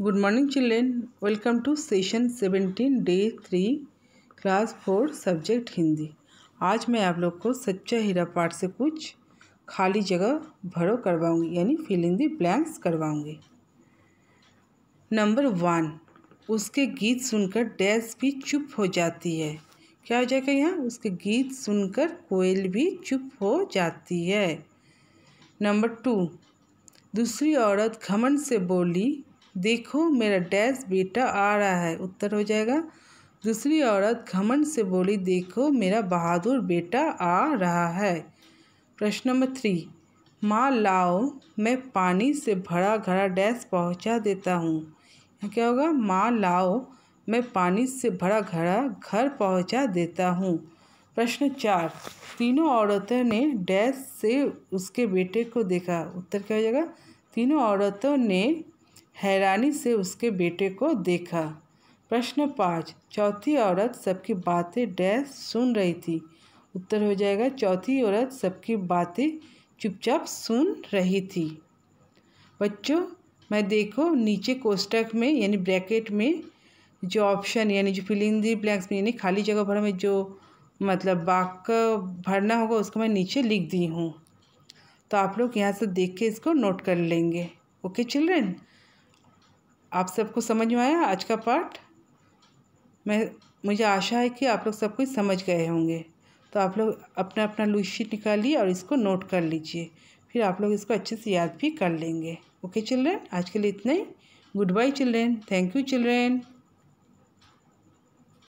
good morning children welcome to session seventeen day three class four subject Hindi आज मैं आप लोग को सच्चा हीरा पाठ से कुछ खाली जगह भरो करवाऊंगी यानी फिलिंग दी ब्लैंक्स करवाऊंगी नंबर वन उसके गीत सुनकर डैस भी चुप हो जाती है क्या हो जाएगा यहाँ उसके गीत सुनकर कोयल भी चुप हो जाती है नंबर टू दूसरी औरत घमंड से बोली देखो मेरा डैस बेटा आ रहा है उत्तर हो जाएगा दूसरी औरत घमंड से बोली देखो मेरा बहादुर बेटा आ रहा है प्रश्न नंबर थ्री माँ लाओ मैं पानी से भरा घड़ा डैस पहुँचा देता हूँ क्या होगा माँ लाओ मैं पानी से भरा घड़ा घर पहुँचा देता हूँ प्रश्न चार तीनों औरतों ने डैस से उसके बेटे को देखा उत्तर क्या हो जाएगा तीनों औरतों ने हैरानी से उसके बेटे को देखा प्रश्न पाँच चौथी औरत सबकी बातें डैस सुन रही थी उत्तर हो जाएगा चौथी औरत सबकी बातें चुपचाप सुन रही थी बच्चों मैं देखो नीचे कोष्टक में यानी ब्रैकेट में जो ऑप्शन यानी जो फिलिंग दी ब्लैंक्स में यानी खाली जगह भर में जो मतलब वाक भरना होगा उसको मैं नीचे लिख दी हूँ तो आप लोग यहाँ से देख के इसको नोट कर लेंगे ओके चिल्ड्रेन आप सबको समझ में आया आज का पार्ट मैं मुझे आशा है कि आप लोग सब कुछ समझ गए होंगे तो आप लोग अपना अपना लूज शीट निकालिए और इसको नोट कर लीजिए फिर आप लोग इसको अच्छे से याद भी कर लेंगे ओके चिल्ड्रेन आज के लिए इतना ही goodbye children thank you children